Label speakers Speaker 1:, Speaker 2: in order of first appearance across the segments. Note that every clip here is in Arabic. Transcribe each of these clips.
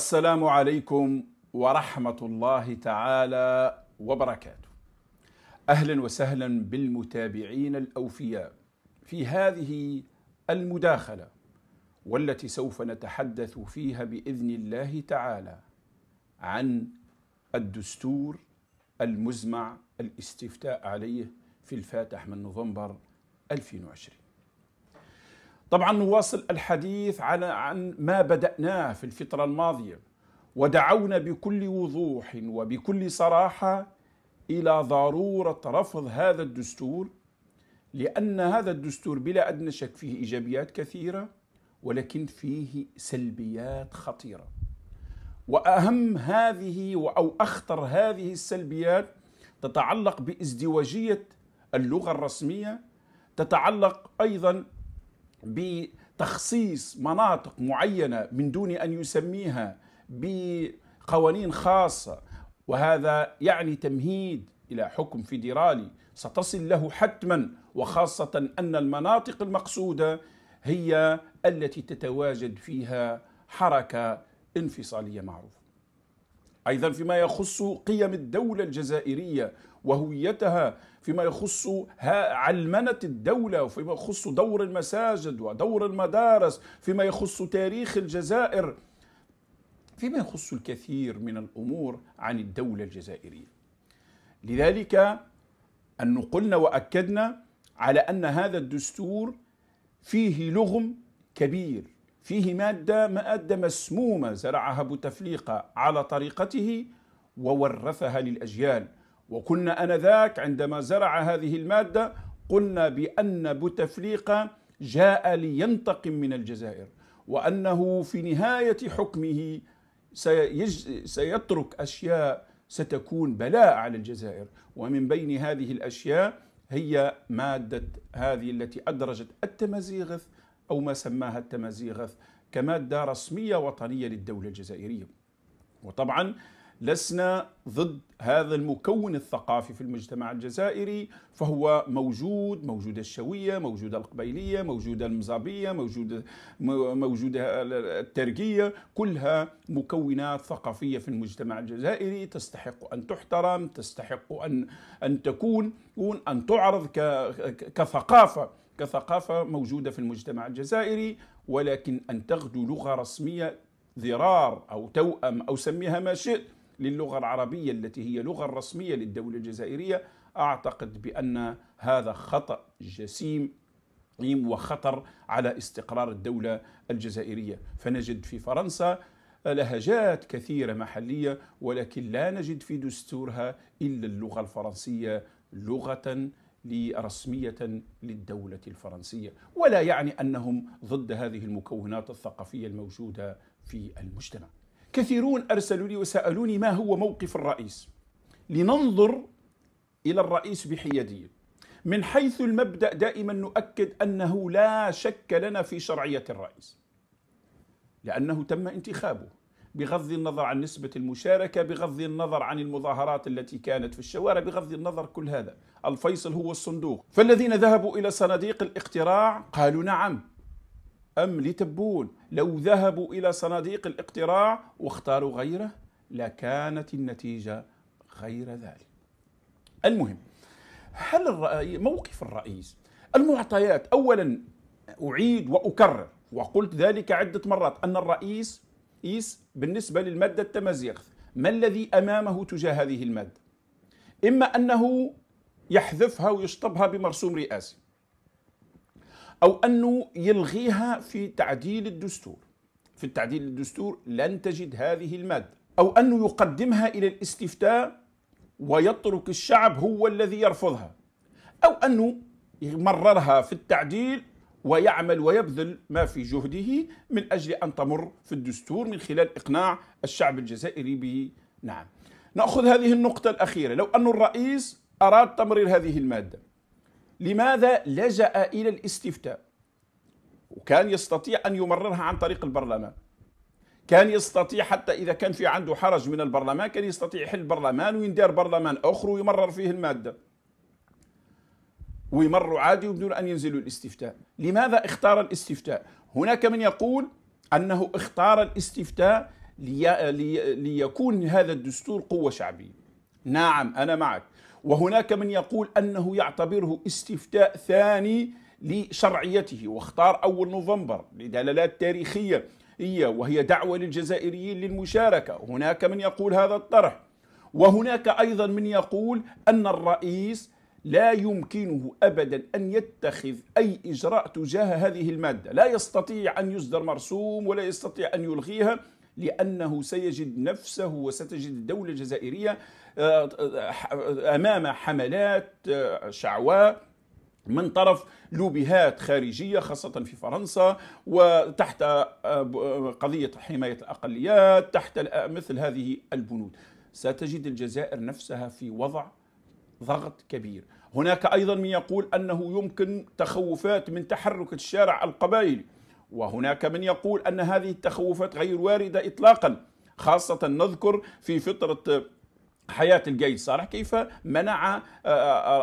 Speaker 1: السلام عليكم ورحمه الله تعالى وبركاته. اهلا وسهلا بالمتابعين الاوفياء في هذه المداخله والتي سوف نتحدث فيها باذن الله تعالى عن الدستور المزمع الاستفتاء عليه في الفاتح من نوفمبر 2020. طبعا نواصل الحديث على عن ما بدأناه في الفترة الماضية ودعونا بكل وضوح وبكل صراحة إلى ضرورة رفض هذا الدستور لأن هذا الدستور بلا أدنى شك فيه إيجابيات كثيرة ولكن فيه سلبيات خطيرة وأهم هذه أو أخطر هذه السلبيات تتعلق بازدواجية اللغة الرسمية تتعلق أيضا بتخصيص مناطق معينه من دون ان يسميها بقوانين خاصه وهذا يعني تمهيد الى حكم فيدرالي ستصل له حتما وخاصه ان المناطق المقصوده هي التي تتواجد فيها حركه انفصاليه معروفه. ايضا فيما يخص قيم الدوله الجزائريه وهويتها فيما يخص علمنة الدولة وفيما يخص دور المساجد ودور المدارس فيما يخص تاريخ الجزائر فيما يخص الكثير من الأمور عن الدولة الجزائرية لذلك أن قلنا وأكدنا على أن هذا الدستور فيه لغم كبير فيه مادة مادة مسمومة زرعها بوتفليقة على طريقته وورثها للأجيال وكنا انذاك عندما زرع هذه الماده قلنا بان بوتفليقه جاء لينتقم من الجزائر وانه في نهايه حكمه سيترك اشياء ستكون بلاء على الجزائر ومن بين هذه الاشياء هي ماده هذه التي ادرجت التمازيغث او ما سماها التمازيغث كماده رسميه وطنيه للدوله الجزائريه وطبعا لسنا ضد هذا المكون الثقافي في المجتمع الجزائري فهو موجود موجودة الشوية موجودة القبيلية موجودة المزابية موجودة, موجودة التركية كلها مكونات ثقافية في المجتمع الجزائري تستحق أن تحترم تستحق أن أن تكون أن تعرض كثقافة كثقافة موجودة في المجتمع الجزائري ولكن أن تغدو لغة رسمية ذرار أو توأم أو سميها ما شئت للغة العربية التي هي اللغة الرسمية للدولة الجزائرية أعتقد بأن هذا خطأ جسيم وخطر على استقرار الدولة الجزائرية فنجد في فرنسا لهجات كثيرة محلية ولكن لا نجد في دستورها إلا اللغة الفرنسية لغة رسمية للدولة الفرنسية ولا يعني أنهم ضد هذه المكونات الثقافية الموجودة في المجتمع كثيرون أرسلوا لي وسألوني ما هو موقف الرئيس لننظر إلى الرئيس بحيادية من حيث المبدأ دائما نؤكد أنه لا شك لنا في شرعية الرئيس لأنه تم انتخابه بغض النظر عن نسبة المشاركة بغض النظر عن المظاهرات التي كانت في الشوارع بغض النظر كل هذا الفيصل هو الصندوق فالذين ذهبوا إلى صناديق الاقتراع قالوا نعم أم لتبون لو ذهبوا إلى صناديق الاقتراع واختاروا غيره لكانت النتيجة غير ذلك المهم هل الرأي موقف الرئيس المعطيات أولا أعيد وأكرر وقلت ذلك عدة مرات أن الرئيس إيس بالنسبة للمادة التمازيغ ما الذي أمامه تجاه هذه المادة إما أنه يحذفها ويشطبها بمرسوم رئاسي أو أنه يلغيها في تعديل الدستور في التعديل الدستور لن تجد هذه المادة أو أنه يقدمها إلى الاستفتاء ويترك الشعب هو الذي يرفضها أو أنه يمررها في التعديل ويعمل ويبذل ما في جهده من أجل أن تمر في الدستور من خلال إقناع الشعب الجزائري به نعم نأخذ هذه النقطة الأخيرة لو أن الرئيس أراد تمرير هذه المادة لماذا لجأ إلى الاستفتاء وكان يستطيع أن يمررها عن طريق البرلمان كان يستطيع حتى إذا كان في عنده حرج من البرلمان كان يستطيع يحل برلمان ويندار برلمان آخر ويمرر فيه المادة ويمروا عادي وبدون أن ينزلوا الاستفتاء لماذا اختار الاستفتاء هناك من يقول أنه اختار الاستفتاء لي... لي... ليكون هذا الدستور قوة شعبية نعم أنا معك وهناك من يقول أنه يعتبره استفتاء ثاني لشرعيته واختار أول نوفمبر لدلالات تاريخية وهي دعوة للجزائريين للمشاركة هناك من يقول هذا الطرح وهناك أيضا من يقول أن الرئيس لا يمكنه أبدا أن يتخذ أي إجراء تجاه هذه المادة لا يستطيع أن يصدر مرسوم ولا يستطيع أن يلغيها لأنه سيجد نفسه وستجد الدولة الجزائرية آه، امام حملات آه، شعواء من طرف لوبيهات خارجيه خاصه في فرنسا وتحت آه، قضيه حمايه الاقليات تحت مثل هذه البنود ستجد الجزائر نفسها في وضع ضغط كبير هناك ايضا من يقول انه يمكن تخوفات من تحرك الشارع القبائلي وهناك من يقول ان هذه التخوفات غير وارده اطلاقا خاصه نذكر في فتره حياة القيس صالح كيف منع آه، آه،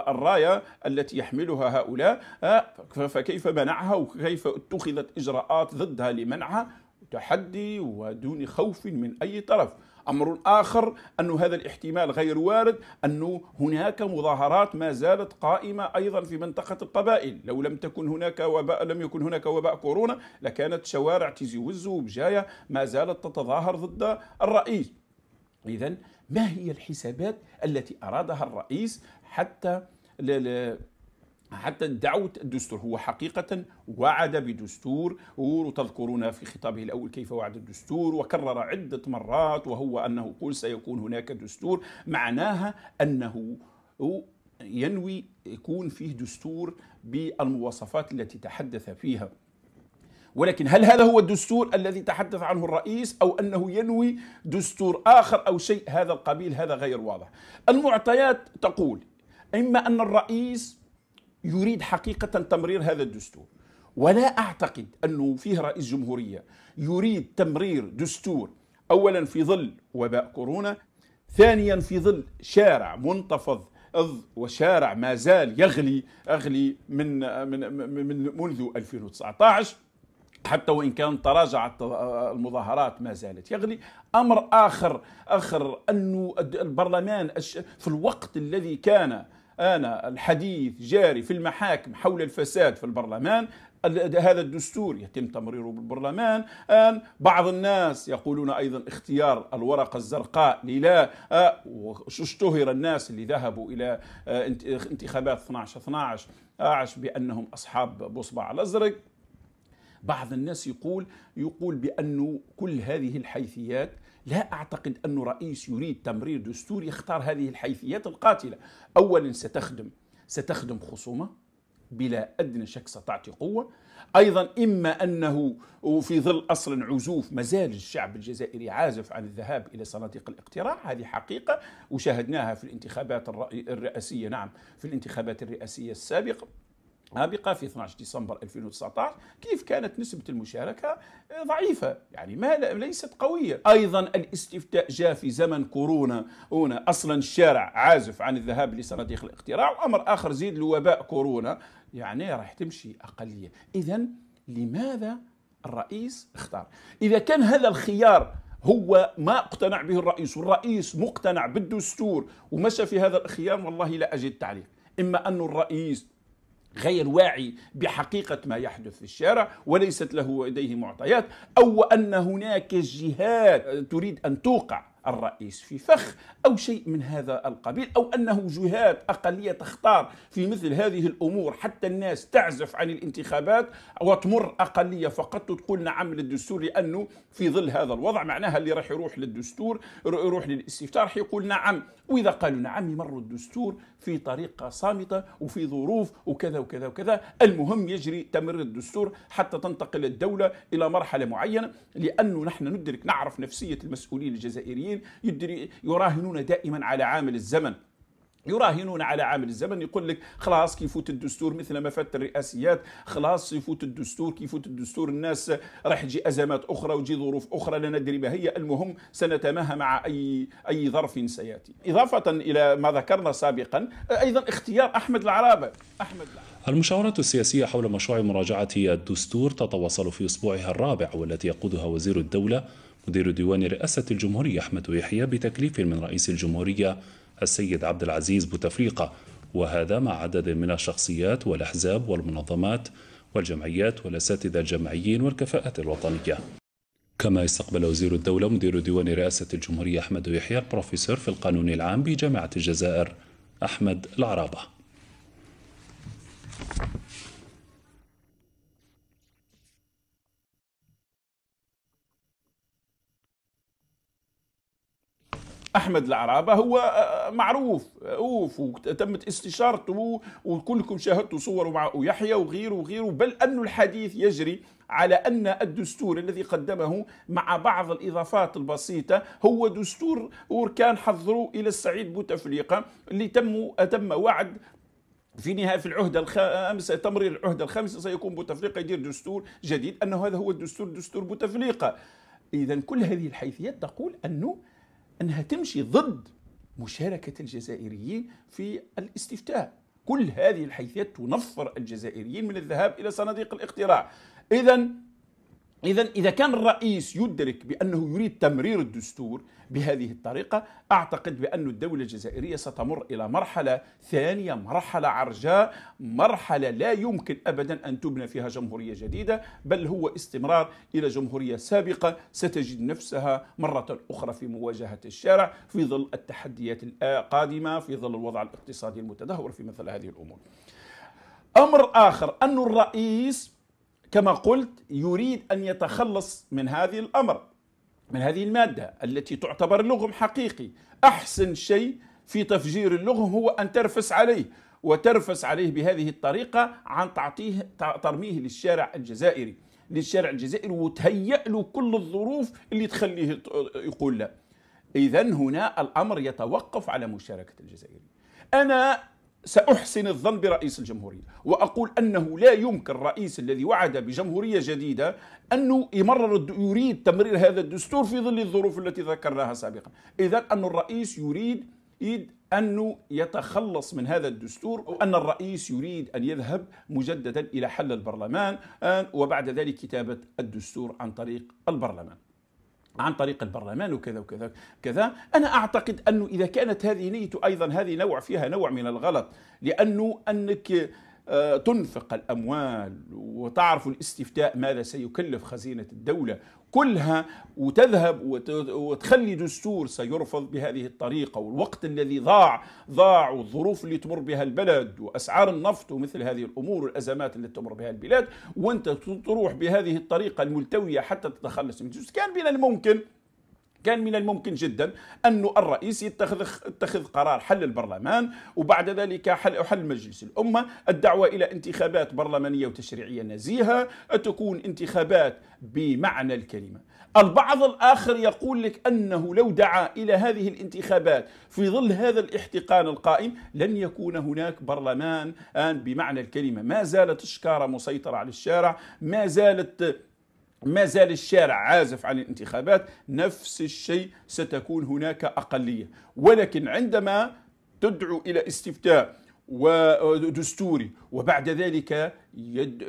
Speaker 1: آه، الراية التي يحملها هؤلاء فكيف منعها وكيف اتخذت إجراءات ضدها لمنعها تحدي ودون خوف من أي طرف امر اخر أن هذا الاحتمال غير وارد أن هناك مظاهرات ما زالت قائمه ايضا في منطقه القبائل لو لم تكن هناك وباء لم يكن هناك وباء كورونا لكانت شوارع تيزي وزو وبجايه ما زالت تتظاهر ضد الرئيس اذا ما هي الحسابات التي أرادها الرئيس حتى حتى دعوة الدستور هو حقيقة وعد بدستور وتذكرون في خطابه الأول كيف وعد الدستور وكرر عدة مرات وهو أنه قل سيكون هناك دستور معناها أنه ينوي يكون فيه دستور بالمواصفات التي تحدث فيها ولكن هل هذا هو الدستور الذي تحدث عنه الرئيس أو أنه ينوي دستور آخر أو شيء هذا القبيل هذا غير واضح المعطيات تقول إما أن الرئيس يريد حقيقة تمرير هذا الدستور ولا أعتقد أنه فيه رئيس جمهورية يريد تمرير دستور أولا في ظل وباء كورونا ثانيا في ظل شارع منتفض وشارع ما زال يغلي أغلي من, من, من منذ 2019 حتى وان كان تراجعت آه، آه، المظاهرات ما زالت يغلي امر اخر اخر انه البرلمان في الوقت الذي كان انا الحديث جاري في المحاكم حول الفساد في البرلمان هذا الدستور يتم تمريره بالبرلمان أن بعض الناس يقولون أيضا اختيار الورقة الزرقاء للا اشتهر الناس اللي ذهبوا إلى انتخابات 12-12 بأنهم أصحاب بصبع الأزرق بعض الناس يقول يقول بأنه كل هذه الحيثيات لا أعتقد أن رئيس يريد تمرير دستور يختار هذه الحيثيات القاتلة أولا ستخدم ستخدم خصومة بلا أدنى شك ستعطي قوة أيضا إما أنه في ظل أصل عزوف مازال الشعب الجزائري عازف عن الذهاب إلى صناديق الاقتراع هذه حقيقة وشاهدناها في الانتخابات الرئاسية نعم في الانتخابات الرئاسية السابقة هابقة في 12 ديسمبر 2019 كيف كانت نسبة المشاركة آه، ضعيفة يعني ما ليست قوية أيضا الاستفتاء جاء في زمن كورونا هنا أصلا الشارع عازف عن الذهاب لصناديق الاقتراع وأمر آخر زيد لوباء كورونا يعني راح تمشي أقلية إذا لماذا الرئيس اختار إذا كان هذا الخيار هو ما اقتنع به الرئيس والرئيس مقتنع بالدستور ومشى في هذا الخيار والله لا أجد تعليق إما أن الرئيس غير واعي بحقيقة ما يحدث في الشارع وليست له لديه معطيات أو أن هناك جهات تريد أن توقع الرئيس في فخ أو شيء من هذا القبيل أو أنه جهات أقلية تختار في مثل هذه الأمور حتى الناس تعزف عن الانتخابات وتمر أقلية فقط وتقول نعم للدستور لأنه في ظل هذا الوضع معناها اللي راح يروح للدستور يروح للاستفتاء راح يقول نعم وإذا قالوا نعم يمروا الدستور في طريقة صامتة وفي ظروف وكذا وكذا وكذا المهم يجري تمر الدستور حتى تنتقل الدولة إلى مرحلة معينة لأنه نحن ندرك نعرف نفسية المسؤولين الجزائريين يدري يراهنون دائما على عامل الزمن يراهنون على عامل الزمن يقول لك خلاص كيفوت الدستور مثل ما فات الرئاسيات خلاص يفوت الدستور كيفوت الدستور الناس راح تجي ازمات اخرى وتجي ظروف اخرى لا ندري ما هي المهم سنتماهى مع اي اي ظرف سياتي اضافه الى ما ذكرنا سابقا ايضا اختيار احمد العرابه احمد العرابة. المشاورات السياسية حول مشروع مراجعة الدستور تتواصل في أسبوعها الرابع والتي يقودها وزير الدولة مدير ديوان رئاسة الجمهورية أحمد يحيى بتكليف من رئيس الجمهورية السيد عبد العزيز بوتفليقة وهذا مع عدد من الشخصيات والأحزاب والمنظمات والجمعيات والأساتذة الجامعيين والكفاءات الوطنية كما استقبل وزير الدولة مدير ديوان رئاسة الجمهورية أحمد يحيى البروفيسور في القانون العام بجامعة الجزائر أحمد العرابة احمد العرابه هو آه، معروف آه، اوف وتمت استشارته وكلكم شاهدتوا صوره مع يحيى وغيره وغيره بل ان الحديث يجري على ان الدستور الذي قدمه مع بعض الاضافات البسيطه هو دستور وكان حضروا الى السعيد بوتفليقه اللي تم تم وعد في نهايه في العهده الخامسه تمرير العهده الخامسه سيكون بوتفليقه يدير دستور جديد انه هذا هو الدستور دستور بوتفليقه اذا كل هذه الحيثيات تقول انه أنها تمشي ضد مشاركة الجزائريين في الاستفتاء كل هذه الحيثيات تنفر الجزائريين من الذهاب إلى صناديق الاقتراع إذا إذا إذا كان الرئيس يدرك بأنه يريد تمرير الدستور بهذه الطريقة أعتقد بأن الدولة الجزائرية ستمر إلى مرحلة ثانية مرحلة عرجاء مرحلة لا يمكن أبدا أن تبنى فيها جمهورية جديدة بل هو استمرار إلى جمهورية سابقة ستجد نفسها مرة أخرى في مواجهة الشارع في ظل التحديات القادمة في ظل الوضع الاقتصادي المتدهور في مثل هذه الأمور أمر آخر أن الرئيس كما قلت يريد ان يتخلص من هذه الامر من هذه الماده التي تعتبر لغم حقيقي احسن شيء في تفجير اللغم هو ان ترفس عليه وترفس عليه بهذه الطريقه عن تعطيه ترميه للشارع الجزائري للشارع الجزائري وتهيأ له كل الظروف اللي تخليه يقول لا اذا هنا الامر يتوقف على مشاركه الجزائري انا سأحسن الظن برئيس الجمهورية وأقول أنه لا يمكن الرئيس الذي وعد بجمهورية جديدة أنه يمرر يريد تمرير هذا الدستور في ظل الظروف التي ذكرناها سابقا إذا أن الرئيس يريد يريد أنه يتخلص من هذا الدستور وأن الرئيس يريد أن يذهب مجددا إلى حل البرلمان آه، وبعد ذلك كتابة الدستور عن طريق البرلمان عن طريق البرلمان وكذا وكذا كذا أنا أعتقد أنه إذا كانت هذه نيته أيضا هذه نوع فيها نوع من الغلط لأنه أنك آه، تنفق الأموال وتعرف الاستفتاء ماذا سيكلف خزينة الدولة كلها وتذهب وتخلي دستور سيرفض بهذه الطريقة والوقت الذي ضاع ضاع والظروف اللي تمر بها البلد وأسعار النفط ومثل هذه الأمور والأزمات اللي تمر بها البلاد وانت تروح بهذه الطريقة الملتوية حتى تتخلص من الدستور كان من الممكن كان من الممكن جدا أن الرئيس يتخذ اتخذ قرار حل البرلمان وبعد ذلك حل حل مجلس الأمة الدعوة إلى انتخابات برلمانية وتشريعية نزيهة تكون انتخابات بمعنى الكلمة البعض الآخر يقول لك أنه لو دعا إلى هذه الانتخابات في ظل هذا الاحتقان القائم لن يكون هناك برلمان بمعنى الكلمة ما زالت الشكارة مسيطرة على الشارع ما زالت ما زال الشارع عازف عن الانتخابات نفس الشيء ستكون هناك أقلية ولكن عندما تدعو إلى استفتاء ودستوري وبعد ذلك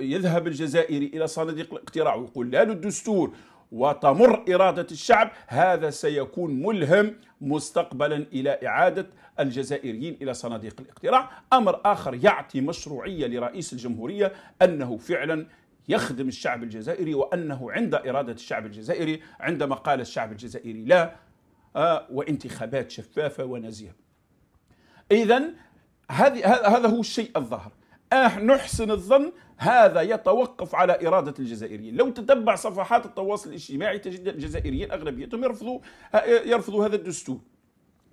Speaker 1: يذهب الجزائري إلى صناديق الاقتراع ويقول لا للدستور وتمر إرادة الشعب هذا سيكون ملهم مستقبلا إلى إعادة الجزائريين إلى صناديق الاقتراع أمر آخر يعطي مشروعية لرئيس الجمهورية أنه فعلا يخدم الشعب الجزائري وأنه عند إرادة الشعب الجزائري عندما قال الشعب الجزائري لا آه، وانتخابات شفافة ونزيهة إذا هذا هو الشيء الظاهر آه نحسن الظن هذا يتوقف على إرادة الجزائريين لو تتبع صفحات التواصل الاجتماعي تجد الجزائريين أغلبيتهم يرفضوا, آه، يرفضوا هذا الدستور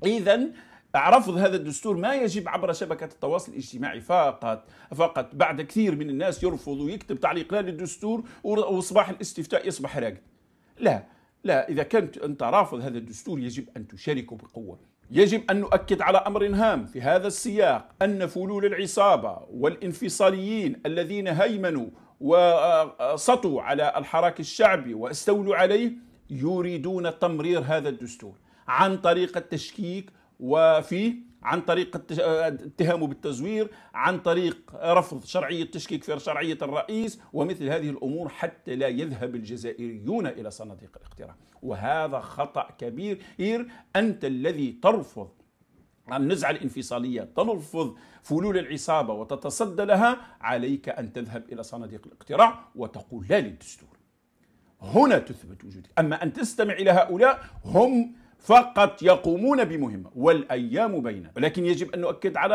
Speaker 1: إذا رفض هذا الدستور ما يجب عبر شبكة التواصل الاجتماعي فقط فقط بعد كثير من الناس يرفض ويكتب تعليق لا للدستور وصباح الاستفتاء يصبح راقد لا لا إذا كنت أنت رافض هذا الدستور يجب أن تشاركه بقوة يجب أن نؤكد على أمر هام في هذا السياق أن فلول العصابة والانفصاليين الذين هيمنوا وسطوا على الحراك الشعبي واستولوا عليه يريدون تمرير هذا الدستور عن طريق التشكيك وفيه عن طريق اتهامه بالتزوير عن طريق رفض شرعية تشكيك في شرعية الرئيس ومثل هذه الأمور حتى لا يذهب الجزائريون إلى صناديق الاقتراع وهذا خطأ كبير أنت الذي ترفض النزعة الانفصالية ترفض فلول العصابة وتتصدى لها عليك أن تذهب إلى صناديق الاقتراع وتقول لا للدستور هنا تثبت وجودك أما أن تستمع إلى هؤلاء هم فقط يقومون بمهمة والأيام بيننا ولكن يجب أن نؤكد على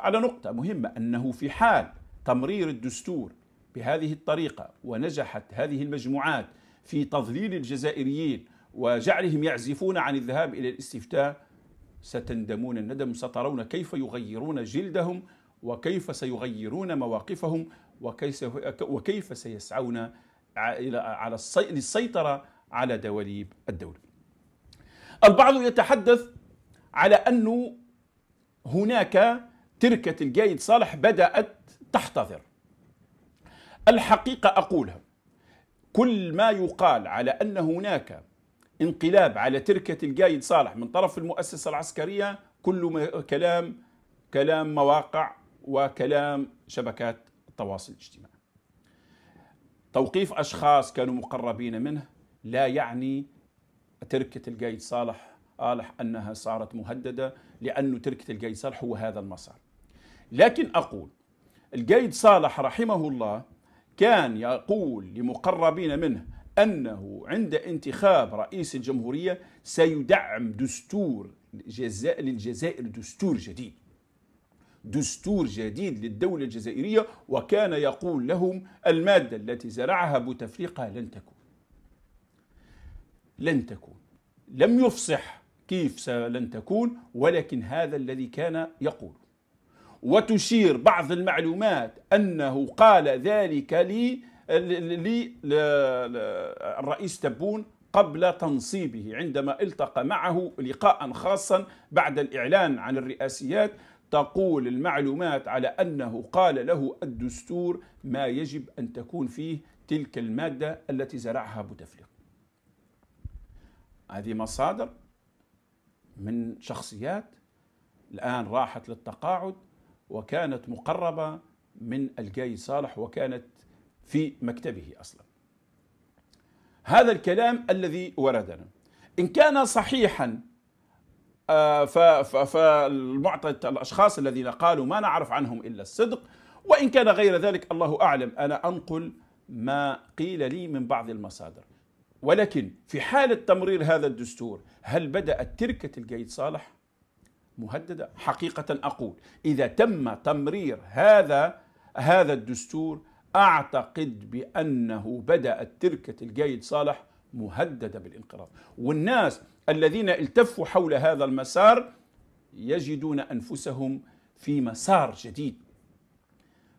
Speaker 1: على نقطة مهمة أنه في حال تمرير الدستور بهذه الطريقة ونجحت هذه المجموعات في تضليل الجزائريين وجعلهم يعزفون عن الذهاب إلى الاستفتاء ستندمون الندم سترون كيف يغيرون جلدهم وكيف سيغيرون مواقفهم وكيف سيسعون على السيطرة على دواليب الدولة البعض يتحدث على أنه هناك تركة القايد صالح بدأت تحتضر الحقيقة أقولها كل ما يقال على أن هناك انقلاب على تركة القايد صالح من طرف المؤسسة العسكرية كل كلام كلام مواقع وكلام شبكات التواصل الاجتماعي توقيف أشخاص كانوا مقربين منه لا يعني تركة القايد صالح قالح أنها صارت مهددة لأن تركة القايد صالح هو هذا المسار لكن أقول القايد صالح رحمه الله كان يقول لمقربين منه أنه عند انتخاب رئيس الجمهورية سيدعم دستور الجزائر للجزائر دستور جديد دستور جديد للدولة الجزائرية وكان يقول لهم المادة التي زرعها بوتفليقة لن تكون لن تكون لم يفصح كيف لن تكون ولكن هذا الذي كان يقول وتشير بعض المعلومات أنه قال ذلك لي للرئيس تبون قبل تنصيبه عندما التقى معه لقاء خاصا بعد الإعلان عن الرئاسيات تقول المعلومات على أنه قال له الدستور ما يجب أن تكون فيه تلك المادة التي زرعها بوتفليقة هذه مصادر من شخصيات الآن راحت للتقاعد وكانت مقربة من القاي صالح وكانت في مكتبه أصلا هذا الكلام الذي وردنا إن كان صحيحا آه، فالمعطى الأشخاص الذين قالوا ما نعرف عنهم إلا الصدق وإن كان غير ذلك الله أعلم أنا أنقل ما قيل لي من بعض المصادر ولكن في حالة تمرير هذا الدستور هل بدأت تركة الجيد صالح مهددة؟ حقيقة أقول إذا تم تمرير هذا هذا الدستور أعتقد بأنه بدأت تركة الجيد صالح مهددة بالانقراض والناس الذين التفوا حول هذا المسار يجدون أنفسهم في مسار جديد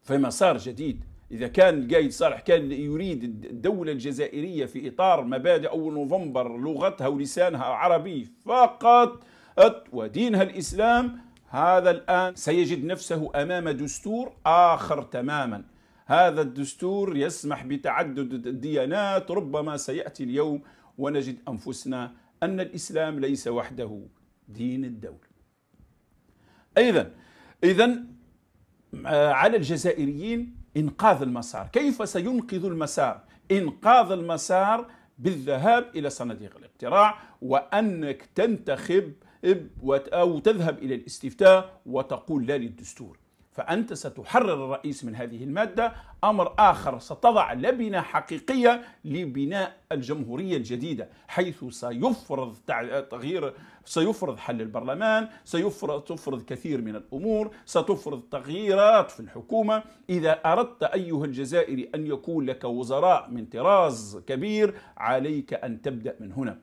Speaker 1: في مسار جديد إذا كان القايد صالح كان يريد الدولة الجزائرية في إطار مبادئ أول نوفمبر لغتها ولسانها عربي فقط ودينها الإسلام هذا الآن سيجد نفسه أمام دستور آخر تماما هذا الدستور يسمح بتعدد الديانات ربما سيأتي اليوم ونجد أنفسنا أن الإسلام ليس وحده دين الدولة أيضا إذا آه، على الجزائريين إنقاذ المسار كيف سينقذ المسار إنقاذ المسار بالذهاب إلى صناديق الاقتراع وأنك تنتخب أو تذهب إلى الاستفتاء وتقول لا للدستور فأنت ستحرر الرئيس من هذه المادة أمر آخر ستضع لبنة حقيقية لبناء الجمهورية الجديدة حيث سيفرض تغيير سيفرض حل البرلمان سيفرض تفرض كثير من الأمور ستفرض تغييرات في الحكومة إذا أردت أيها الجزائري أن يكون لك وزراء من طراز كبير عليك أن تبدأ من هنا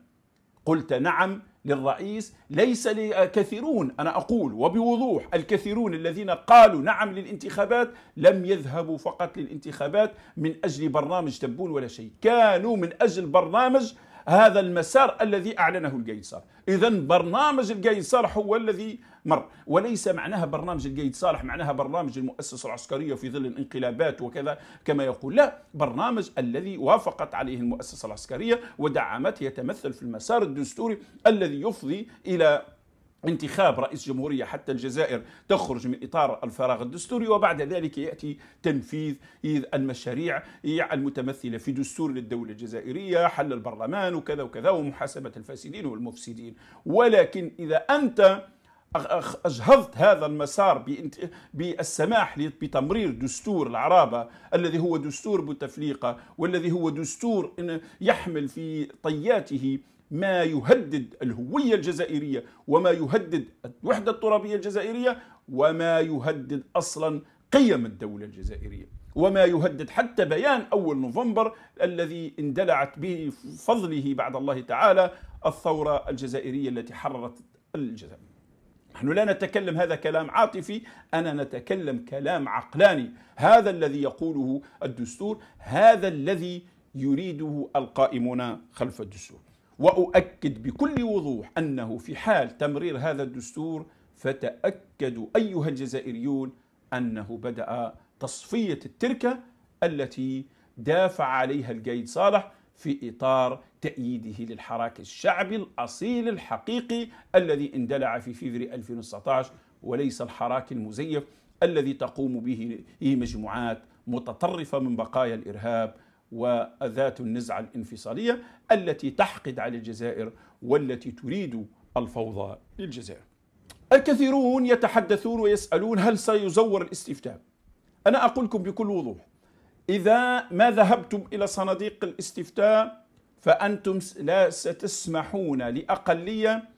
Speaker 1: قلت نعم للرئيس ليس لكثيرون أنا أقول وبوضوح الكثيرون الذين قالوا نعم للانتخابات لم يذهبوا فقط للانتخابات من أجل برنامج تبون ولا شيء كانوا من أجل برنامج هذا المسار الذي أعلنه القيد إذا برنامج القيد صالح هو الذي مر وليس معناها برنامج القيد صالح معناها برنامج المؤسسة العسكرية في ظل الانقلابات وكذا كما يقول لا برنامج الذي وافقت عليه المؤسسة العسكرية ودعمته يتمثل في المسار الدستوري الذي يفضي إلى انتخاب رئيس جمهورية حتى الجزائر تخرج من إطار الفراغ الدستوري وبعد ذلك يأتي تنفيذ المشاريع المتمثلة في دستور للدولة الجزائرية حل البرلمان وكذا وكذا ومحاسبة الفاسدين والمفسدين ولكن إذا أنت أجهضت هذا المسار بالسماح بتمرير دستور العرابة الذي هو دستور بوتفليقة والذي هو دستور يحمل في طياته ما يهدد الهوية الجزائرية وما يهدد الوحدة الترابية الجزائرية وما يهدد أصلا قيم الدولة الجزائرية وما يهدد حتى بيان أول نوفمبر الذي اندلعت به فضله بعد الله تعالى الثورة الجزائرية التي حررت الجزائر نحن لا نتكلم هذا كلام عاطفي أنا نتكلم كلام عقلاني هذا الذي يقوله الدستور هذا الذي يريده القائمون خلف الدستور واؤكد بكل وضوح انه في حال تمرير هذا الدستور فتاكدوا ايها الجزائريون انه بدا تصفيه التركه التي دافع عليها القيد صالح في اطار تأييده للحراك الشعبي الأصيل الحقيقي الذي اندلع في فيفري 2019 وليس الحراك المزيف الذي تقوم به مجموعات متطرفة من بقايا الإرهاب وذات النزعة الانفصالية التي تحقد على الجزائر والتي تريد الفوضى للجزائر الكثيرون يتحدثون ويسألون هل سيزور الاستفتاء أنا أقول لكم بكل وضوح إذا ما ذهبتم إلى صناديق الاستفتاء فأنتم لا ستسمحون لأقلية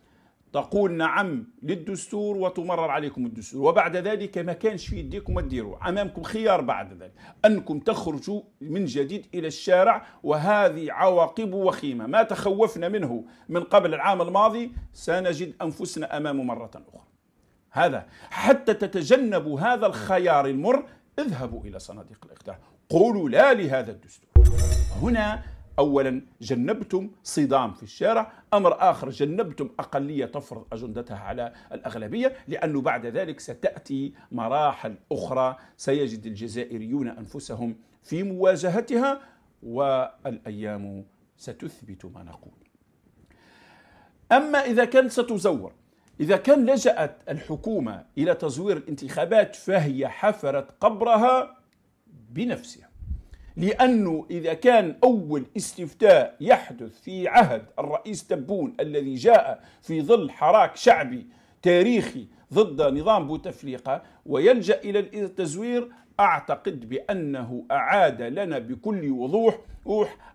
Speaker 1: تقول نعم للدستور وتمرر عليكم الدستور وبعد ذلك ما كانش في يديكم تديروا امامكم خيار بعد ذلك انكم تخرجوا من جديد الى الشارع وهذه عواقب وخيمه ما تخوفنا منه من قبل العام الماضي سنجد انفسنا امامه مره اخرى هذا حتى تتجنبوا هذا الخيار المر اذهبوا الى صناديق الاقتراع قولوا لا لهذا الدستور هنا أولا جنبتم صدام في الشارع أمر آخر جنبتم أقلية تفرض أجندتها على الأغلبية لأنه بعد ذلك ستأتي مراحل أخرى سيجد الجزائريون أنفسهم في مواجهتها والأيام ستثبت ما نقول أما إذا كانت ستزور إذا كان لجأت الحكومة إلى تزوير الانتخابات فهي حفرت قبرها بنفسها لأنه إذا كان أول استفتاء يحدث في عهد الرئيس تبون الذي جاء في ظل حراك شعبي تاريخي ضد نظام بوتفليقة ويلجأ إلى التزوير أعتقد بأنه أعاد لنا بكل وضوح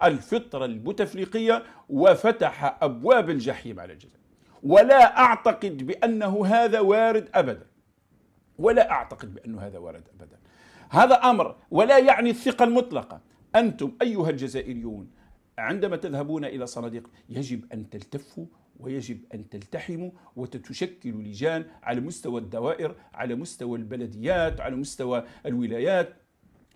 Speaker 1: الفطرة البوتفليقية وفتح أبواب الجحيم على الجزائر ولا أعتقد بأنه هذا وارد أبدا ولا أعتقد بأنه هذا وارد أبدا هذا أمر ولا يعني الثقة المطلقة أنتم أيها الجزائريون عندما تذهبون إلى صناديق يجب أن تلتفوا ويجب أن تلتحموا وتتشكلوا لجان على مستوى الدوائر على مستوى البلديات على مستوى الولايات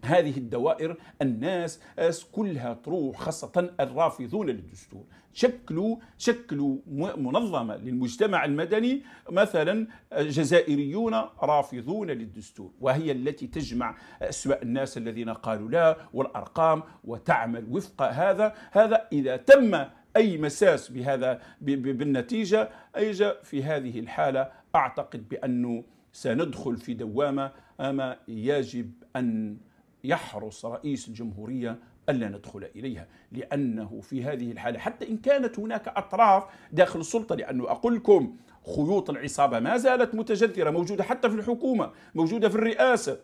Speaker 1: هذه الدوائر الناس آه، كلها تروح خاصة الرافضون للدستور شكلوا شكلوا منظمة للمجتمع المدني مثلا آه، جزائريون رافضون للدستور وهي التي تجمع آه، أسماء الناس الذين قالوا لا والأرقام وتعمل وفق هذا هذا إذا تم أي مساس بهذا بالنتيجة أيجا في هذه الحالة أعتقد بأنه سندخل في دوامة أما يجب أن يحرص رئيس الجمهورية ألا ندخل إليها لأنه في هذه الحالة حتى إن كانت هناك أطراف داخل السلطة لأنه أقول لكم خيوط العصابة ما زالت متجذرة موجودة حتى في الحكومة موجودة في الرئاسة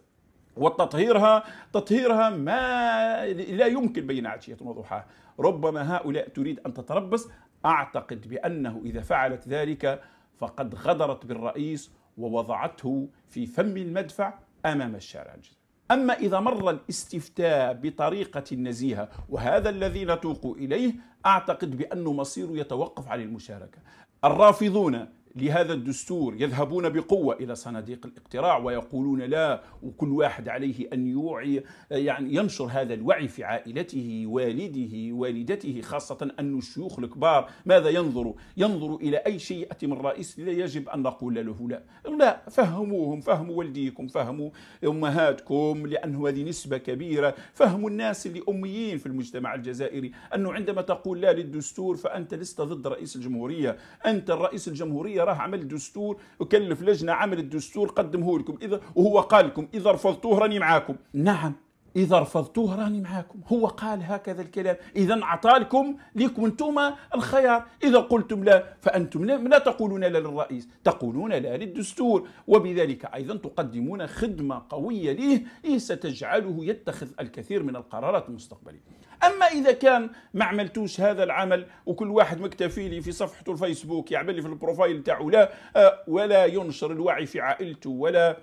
Speaker 1: وتطهيرها تطهيرها ما لا يمكن بين عشية وضحاها ربما هؤلاء تريد أن تتربص أعتقد بأنه إذا فعلت ذلك فقد غدرت بالرئيس ووضعته في فم المدفع أمام الشارع الجزائري أما إذا مر الاستفتاء بطريقة نزيهة وهذا الذي نتوق إليه أعتقد بأن مصيره يتوقف عن المشاركة الرافضون لهذا الدستور يذهبون بقوة إلى صناديق الاقتراع ويقولون لا وكل واحد عليه أن يوعي يعني ينشر هذا الوعي في عائلته والده والدته خاصة أن الشيوخ الكبار ماذا ينظروا ينظر إلى أي شيء يأتي من رئيس لا يجب أن نقول له لا لا فهموهم فهموا والديكم فهموا أمهاتكم لأنه هذه نسبة كبيرة فهموا الناس اللي أميين في المجتمع الجزائري أنه عندما تقول لا للدستور فأنت لست ضد رئيس الجمهورية أنت الرئيس الجمهورية راه عمل دستور وكلف لجنه عمل الدستور قدمه لكم اذا وهو قال لكم اذا رفضتوه راني معاكم نعم إذا رفضتوه راني معاكم هو قال هكذا الكلام إذا أعطالكم لكم أنتم الخيار إذا قلتم لا فأنتم لا تقولون لا للرئيس تقولون لا للدستور وبذلك أيضا تقدمون خدمة قوية له إيه ستجعله يتخذ الكثير من القرارات المستقبلية أما إذا كان ما عملتوش هذا العمل وكل واحد مكتفي لي في صفحته الفيسبوك يعمل لي في البروفايل تاعو لا آه، ولا ينشر الوعي في عائلته ولا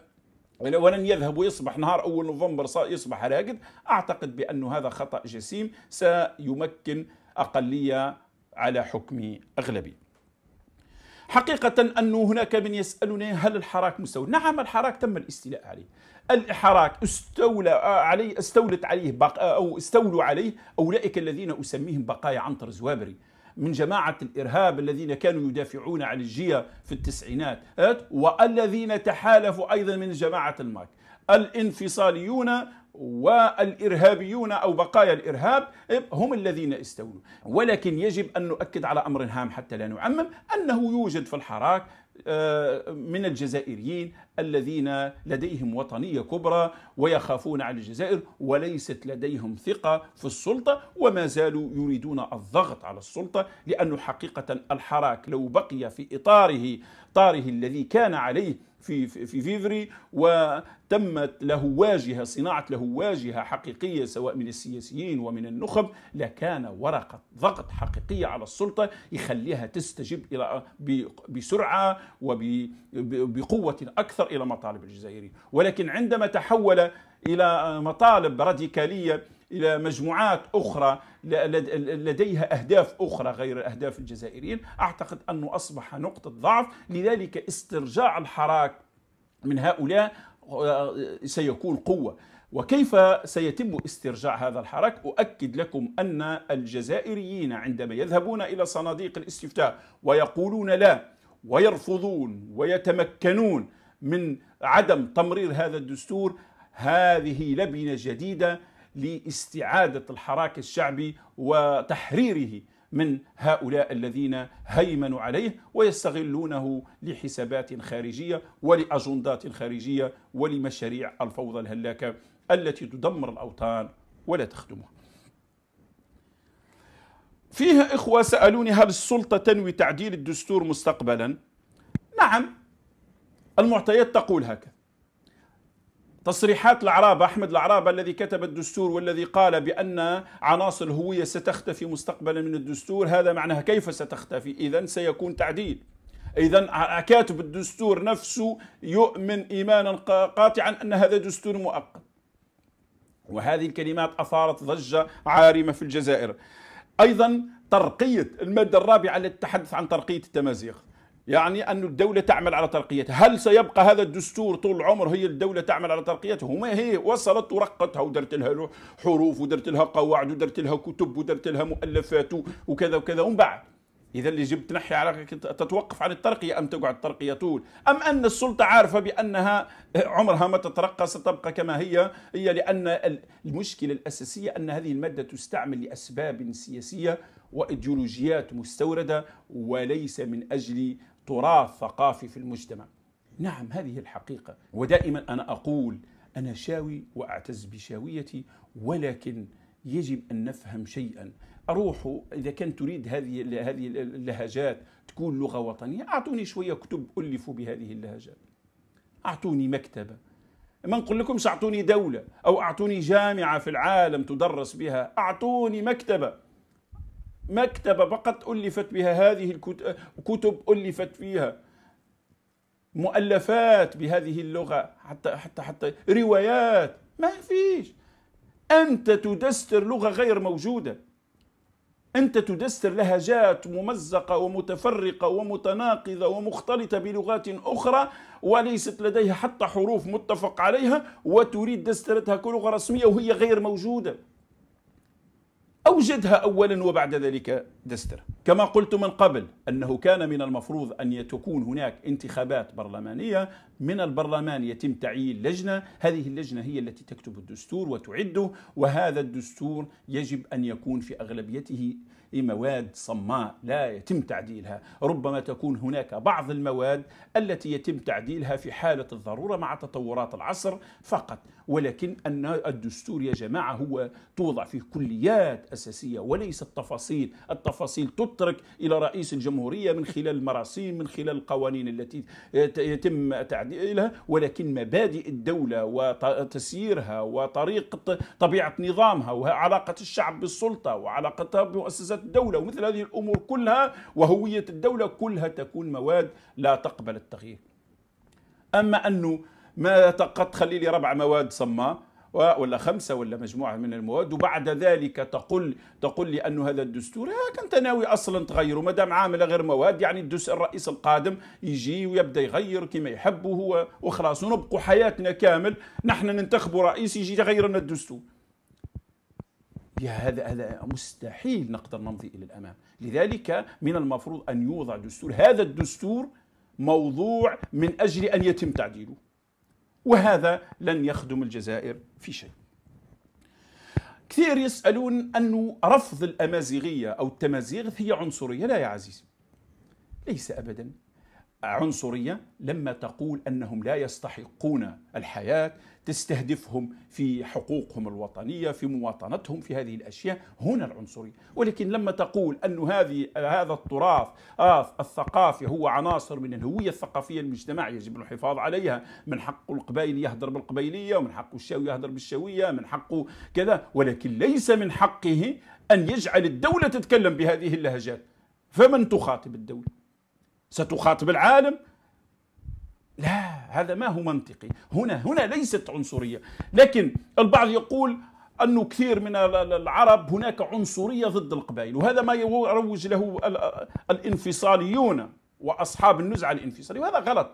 Speaker 1: يعني ولن يذهب ويصبح نهار أول نوفمبر يصبح راقد أعتقد بأن هذا خطأ جسيم سيمكن أقلية على حكم أغلبية حقيقة أنه هناك من يسألني هل الحراك مستولى؟ نعم الحراك تم الاستيلاء عليه. الحراك استولى آه، عليه استولت عليه بق... آه، أو استولوا عليه أولئك الذين أسميهم بقايا عنتر زوابري. من جماعة الإرهاب الذين كانوا يدافعون عن الجية في التسعينات إيه؟ والذين تحالفوا أيضا من جماعة الماك الانفصاليون والإرهابيون أو بقايا الإرهاب إيه؟ هم الذين استولوا ولكن يجب أن نؤكد على أمر هام حتى لا نعمم أنه يوجد في الحراك من الجزائريين الذين لديهم وطنيه كبرى ويخافون على الجزائر وليست لديهم ثقه في السلطه وما زالوا يريدون الضغط على السلطه لانه حقيقه الحراك لو بقي في اطاره إقطاره الذي كان عليه في في فيفري وتمت له واجهه صناعه له واجهه حقيقيه سواء من السياسيين ومن النخب لكان ورقه ضغط حقيقيه على السلطه يخليها تستجيب الى بسرعه وبقوه اكثر الى مطالب الجزائريين، ولكن عندما تحول الى مطالب راديكاليه إلى مجموعات أخرى لديها أهداف أخرى غير أهداف الجزائريين أعتقد أنه أصبح نقطة ضعف لذلك استرجاع الحراك من هؤلاء آه، سيكون قوة وكيف سيتم استرجاع هذا الحراك أؤكد لكم أن الجزائريين عندما يذهبون إلى صناديق الاستفتاء ويقولون لا ويرفضون ويتمكنون من عدم تمرير هذا الدستور هذه لبنة جديدة لاستعادة الحراك الشعبي وتحريره من هؤلاء الذين هيمنوا عليه ويستغلونه لحسابات خارجية ولأجندات خارجية ولمشاريع الفوضى الهلاكة التي تدمر الأوطان ولا تخدمها فيها إخوة سألوني هل السلطة تنوي تعديل الدستور مستقبلا؟ نعم المعطيات تقول هكذا تصريحات العرابة أحمد العرابة الذي كتب الدستور والذي قال بأن عناصر الهوية ستختفي مستقبلا من الدستور هذا معناها كيف ستختفي إذا سيكون تعديل إذا كاتب الدستور نفسه يؤمن إيمانا قاطعا أن هذا دستور مؤقت وهذه الكلمات أثارت ضجة عارمة في الجزائر أيضا ترقية المادة الرابعة التي تتحدث عن ترقية التمازيغ يعني أن الدولة تعمل على ترقيتها هل سيبقى هذا الدستور طول العمر هي الدولة تعمل على ترقيتها هما هي وصلت ورقتها ودرت لها حروف ودرت لها قواعد ودرت لها كتب ودرت لها مؤلفات وكذا وكذا ومن بعد إذا اللي جبت تنحي على تتوقف عن الترقية أم تقعد الترقية طول أم أن السلطة عارفة بأنها آه، عمرها ما تترقى ستبقى كما هي هي لأن المشكلة الأساسية أن هذه المادة تستعمل لأسباب سياسية وإيديولوجيات مستوردة وليس من أجل تراث ثقافي في المجتمع نعم هذه الحقيقة ودائما أنا أقول أنا شاوي وأعتز بشاويتي ولكن يجب أن نفهم شيئا أروحوا إذا كان تريد هذه هذه اللهجات تكون لغة وطنية أعطوني شوية كتب ألفوا بهذه اللهجات أعطوني مكتبة ما نقول لكم أعطوني دولة أو أعطوني جامعة في العالم تدرس بها أعطوني مكتبة مكتبة فقط ألفت بها هذه الكتب ألفت فيها مؤلفات بهذه اللغة حتى حتى حتى روايات ما فيش أنت تدستر لغة غير موجودة أنت تدستر لهجات ممزقة ومتفرقة ومتناقضة ومختلطة بلغات أخرى وليست لديها حتى حروف متفق عليها وتريد دسترتها كلغة رسمية وهي غير موجودة أوجدها أولا وبعد ذلك دستر كما قلت من قبل أنه كان من المفروض أن تكون هناك انتخابات برلمانية من البرلمان يتم تعيين لجنة هذه اللجنة هي التي تكتب الدستور وتعده وهذا الدستور يجب أن يكون في أغلبيته مواد صماء لا يتم تعديلها ربما تكون هناك بعض المواد التي يتم تعديلها في حالة الضرورة مع تطورات العصر فقط ولكن أن الدستور يا جماعة هو توضع فيه كليات أساسية وليس التفاصيل التفاصيل تترك إلى رئيس الجمهورية من خلال المراسيم من خلال القوانين التي يتم تعديلها ولكن مبادئ الدولة وتسييرها وطريقة طبيعة نظامها وعلاقة الشعب بالسلطة وعلاقتها بمؤسسات مؤسسات الدولة ومثل هذه الأمور كلها وهوية الدولة كلها تكون مواد لا تقبل التغيير أما أنه ما قد تخلي لي ربع مواد صماء ولا خمسة ولا مجموعة من المواد وبعد ذلك تقول تقول لي أن هذا الدستور كنت ناوي أصلا تغيره ما دام عاملة غير مواد يعني الدستور الرئيس القادم يجي ويبدأ يغير كما يحب هو وخلاص ونبقوا حياتنا كامل نحن ننتخبوا رئيس يجي يغير لنا الدستور بهذا هذا مستحيل نقدر نمضي الى الامام لذلك من المفروض ان يوضع دستور هذا الدستور موضوع من اجل ان يتم تعديله وهذا لن يخدم الجزائر في شيء كثير يسالون انه رفض الامازيغيه او التمازيغ هي عنصريه لا يا عزيزي ليس ابدا عنصرية لما تقول أنهم لا يستحقون الحياة تستهدفهم في حقوقهم الوطنية في مواطنتهم في هذه الأشياء هنا العنصرية ولكن لما تقول أن هذه هذا التراث آه الثقافي هو عناصر من الهوية الثقافية المجتمع يجب الحفاظ عليها من حق القبائل يهدر بالقبيلية ومن حق الشاوي يهدر بالشاوية من حقه كذا ولكن ليس من حقه أن يجعل الدولة تتكلم بهذه اللهجات فمن تخاطب الدولة ستخاطب العالم لا هذا ما هو منطقي هنا هنا ليست عنصرية لكن البعض يقول أنه كثير من العرب هناك عنصرية ضد القبائل وهذا ما يروج له الانفصاليون وأصحاب النزعة الانفصالية وهذا غلط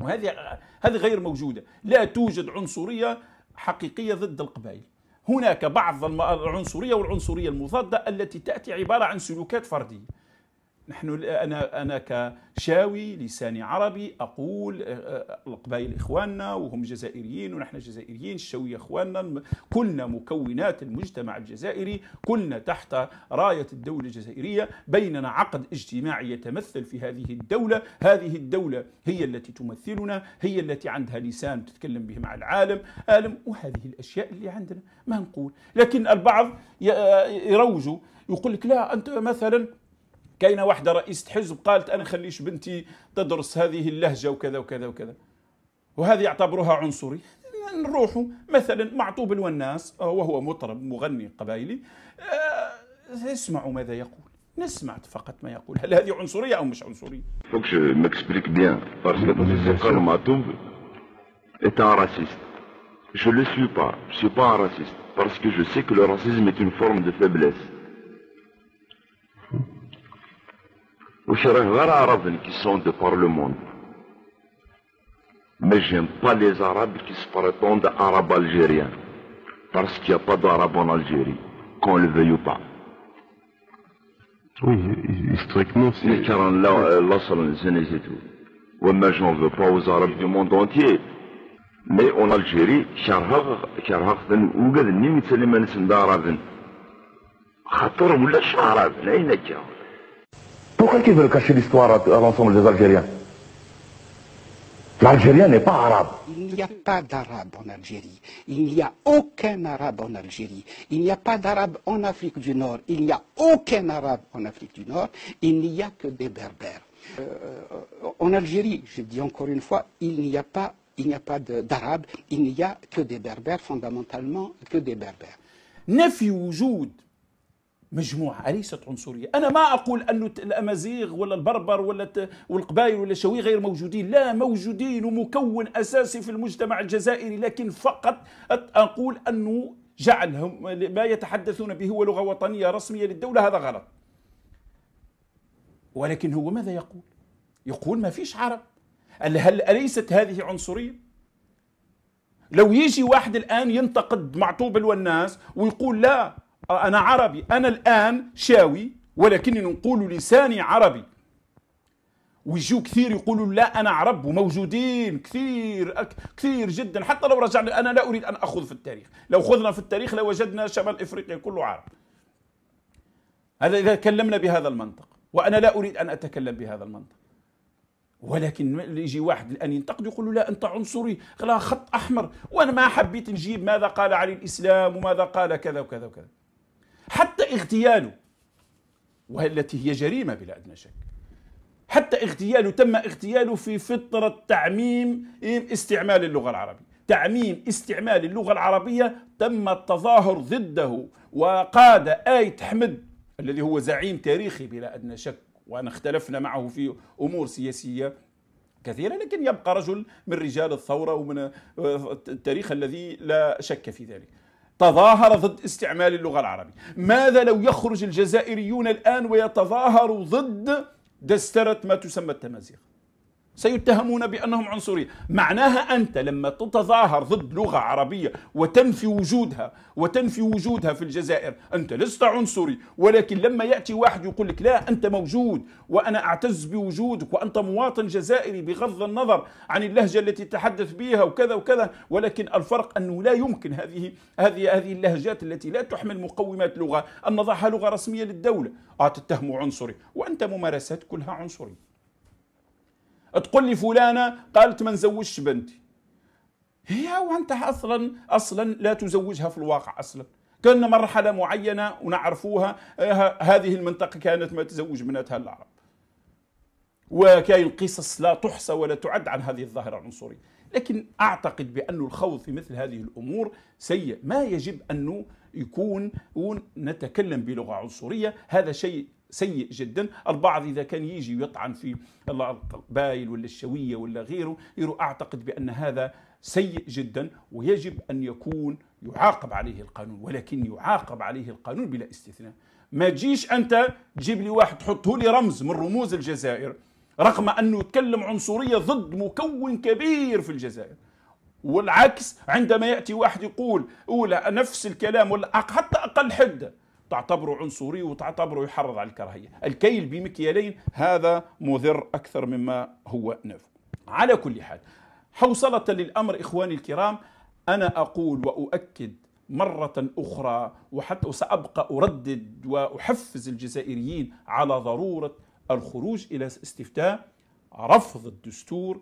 Speaker 1: وهذه هذه غير موجودة لا توجد عنصرية حقيقية ضد القبائل هناك بعض العنصرية والعنصرية المضادة التي تأتي عبارة عن سلوكات فردية نحن انا انا كشاوي لساني عربي اقول آه، آه، القبائل اخواننا وهم جزائريين ونحن جزائريين الشاويه اخواننا كلنا مكونات المجتمع الجزائري كلنا تحت رايه الدوله الجزائريه بيننا عقد اجتماعي يتمثل في هذه الدوله هذه الدوله هي التي تمثلنا هي التي عندها لسان تتكلم به مع العالم عالم وهذه الاشياء اللي عندنا ما نقول لكن البعض آه، يروجوا يقول لك لا انت مثلا كاينه واحده رئيسه حزب قالت انا خليش بنتي تدرس هذه اللهجه وكذا وكذا وكذا وهذه يعتبروها عنصري نروحوا مثلا معطوب الوناس آه، وهو مطرب مغني قبائلي آه، اسمعوا ماذا يقول نسمع فقط ما يقول هل هذه عنصريه او مش عنصريه فوكش ماكسبليك بيان m'explique bien parce que professeur Matoum est un raciste je le suis pas je suis pas un raciste parce que je sais que le qui sont de par le monde. Mais j'aime pas les Arabes qui se prétendent Arabes algériens. Parce qu'il n'y a pas d'Arabes en Algérie, qu'on le veuille ou pas. Oui, strictement, c'est. Mais car là, et euh, tout. mais veux pas aux Arabes du monde entier. Mais en Algérie, كرهتن وقد نمت pourquoi ils veulent cacher l'histoire à, l'ensemble des Algériens L'Algérien n'est pas arabe. Il n'y a pas d'arabe en Algérie. Il n'y a aucun arabe en Algérie. Il n'y a pas d'arabe en Afrique du Nord. Il n'y a aucun arabe en Afrique du Nord. Il n'y a que des berbères. Euh, en Algérie, je dis encore une fois, il n'y a pas, il n'y a pas d'arabe. Il n'y a que des berbères, fondamentalement que des berbères. مجموعة أليست عنصرية أنا ما أقول أن الأمازيغ ولا البربر ولا والقبائل ولا شوي غير موجودين لا موجودين ومكون أساسي في المجتمع الجزائري لكن فقط أقول أنه جعلهم ما يتحدثون به هو لغة وطنية رسمية للدولة هذا غلط ولكن هو ماذا يقول يقول ما فيش عرب هل أليست هذه عنصرية لو يجي واحد الآن ينتقد معطوب الوناس ويقول لا أنا عربي أنا الآن شاوي ولكني نقول لساني عربي ويجوا كثير يقولوا لا انا عرب وموجودين كثير كثير جدا حتى لو رجعنا انا لا اريد ان اخذ في التاريخ لو خذنا في التاريخ لوجدنا شمال افريقيا كله عرب هذا اذا تكلمنا بهذا المنطق وانا لا اريد ان اتكلم بهذا المنطق ولكن يجي واحد الان ينتقد يقول له لا انت عنصري خلاها خط احمر وانا ما حبيت نجيب ماذا قال عن الاسلام وماذا قال كذا وكذا وكذا اغتياله والتي هي جريمة بلا أدنى شك حتى اغتياله تم اغتياله في فترة تعميم استعمال اللغة العربية تعميم استعمال اللغة العربية تم التظاهر ضده وقاد آية حمد الذي هو زعيم تاريخي بلا أدنى شك وأنا اختلفنا معه في أمور سياسية كثيرة لكن يبقى رجل من رجال الثورة ومن آه، التاريخ الذي لا شك في ذلك تظاهر ضد استعمال اللغة العربية ماذا لو يخرج الجزائريون الآن ويتظاهروا ضد دسترة ما تسمى التمازيغ سيتهمون بأنهم عنصرية معناها أنت لما تتظاهر ضد لغة عربية وتنفي وجودها وتنفي وجودها في الجزائر أنت لست عنصري ولكن لما يأتي واحد يقول لك لا أنت موجود وأنا أعتز بوجودك وأنت مواطن جزائري بغض النظر عن اللهجة التي تتحدث بها وكذا وكذا ولكن الفرق أنه لا يمكن هذه هذه هذه اللهجات التي لا تحمل مقومات لغة أن نضعها لغة رسمية للدولة أتتهم آه، عنصري وأنت ممارسات كلها عنصرية تقول لي فلانه قالت ما نزوجش بنتي هي وانت اصلا اصلا لا تزوجها في الواقع اصلا كان مرحله معينه ونعرفوها هذه المنطقه كانت ما تزوج بناتها العرب وكاين قصص لا تحصى ولا تعد عن هذه الظاهره العنصريه لكن اعتقد بأن الخوض في مثل هذه الامور سيء ما يجب انه يكون نتكلم بلغه عنصريه هذا شيء سيء جدا البعض إذا كان يجي ويطعن في البايل ولا الشوية ولا غيره أعتقد بأن هذا سيء جدا ويجب أن يكون يعاقب عليه القانون ولكن يعاقب عليه القانون بلا استثناء ما تجيش أنت تجيب لي واحد تحطه لي رمز من رموز الجزائر رغم أنه يتكلم عنصرية ضد مكون كبير في الجزائر والعكس عندما يأتي واحد يقول أولى نفس الكلام ولا حتى أقل حده تعتبره عنصري وتعتبره يحرض على الكراهية الكيل بمكيالين هذا مضر أكثر مما هو نافع على كل حال حوصلة للأمر إخواني الكرام أنا أقول وأؤكد مرة أخرى وحتى سأبقى أردد وأحفز الجزائريين على ضرورة الخروج إلى استفتاء رفض الدستور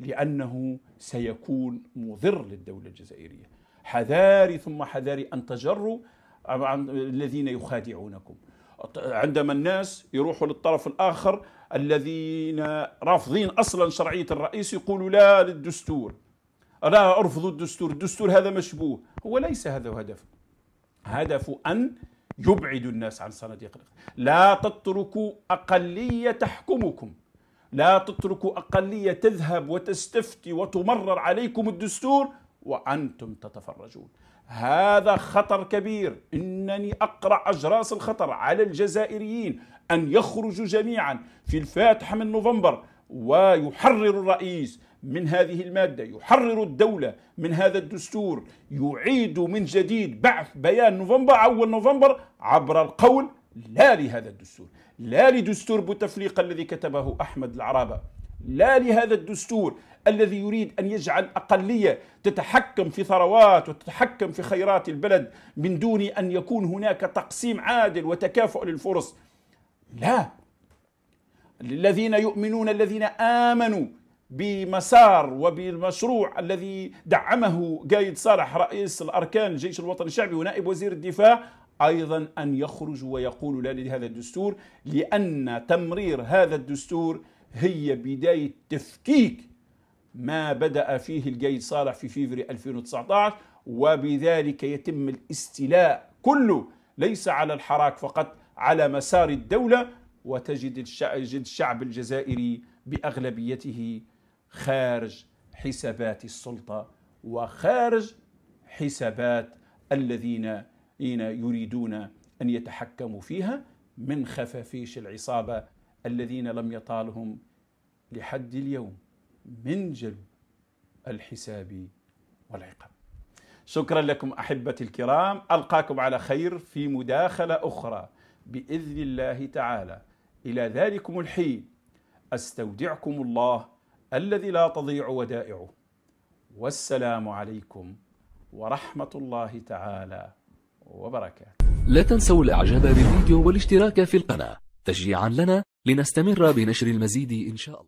Speaker 1: لأنه سيكون مضر للدولة الجزائرية حذاري ثم حذاري أن تجروا الذين يخادعونكم عندما الناس يروحوا للطرف الآخر الذين رافضين أصلا شرعية الرئيس يقولوا لا للدستور لا أرفض الدستور الدستور هذا مشبوه هو ليس هذا هدف هدف أن يبعد الناس عن صناديق لا تتركوا أقلية تحكمكم لا تتركوا أقلية تذهب وتستفتي وتمرر عليكم الدستور وأنتم تتفرجون هذا خطر كبير إنني أقرع أجراس الخطر على الجزائريين أن يخرجوا جميعا في الفاتحة من نوفمبر ويحرر الرئيس من هذه المادة يحرر الدولة من هذا الدستور يعيد من جديد بعث بيان نوفمبر أول نوفمبر عبر القول لا لهذا الدستور لا لدستور بوتفليقة الذي كتبه أحمد العرابة لا لهذا الدستور الذي يريد أن يجعل أقلية تتحكم في ثروات وتتحكم في خيرات البلد من دون أن يكون هناك تقسيم عادل وتكافؤ للفرص لا الذين يؤمنون الذين آمنوا بمسار وبالمشروع الذي دعمه قايد صالح رئيس الأركان الجيش الوطني الشعبي ونائب وزير الدفاع أيضا أن يخرجوا ويقولوا لا لهذا الدستور لأن تمرير هذا الدستور هي بداية تفكيك ما بدأ فيه الجيد صالح في فيفري 2019 وبذلك يتم الاستيلاء كله ليس على الحراك فقط على مسار الدولة وتجد الشعب الجزائري بأغلبيته خارج حسابات السلطة وخارج حسابات الذين يريدون أن يتحكموا فيها من خفافيش العصابة الذين لم يطالهم لحد اليوم من جلب الحساب والعقاب شكرا لكم احبتي الكرام القاكم على خير في مداخله اخرى باذن الله تعالى الى ذلكم الحين استودعكم الله الذي لا تضيع ودائعه والسلام عليكم ورحمه الله تعالى وبركاته لا تنسوا الاعجاب بالفيديو والاشتراك في القناه تشجيعا لنا لنستمر بنشر المزيد ان شاء الله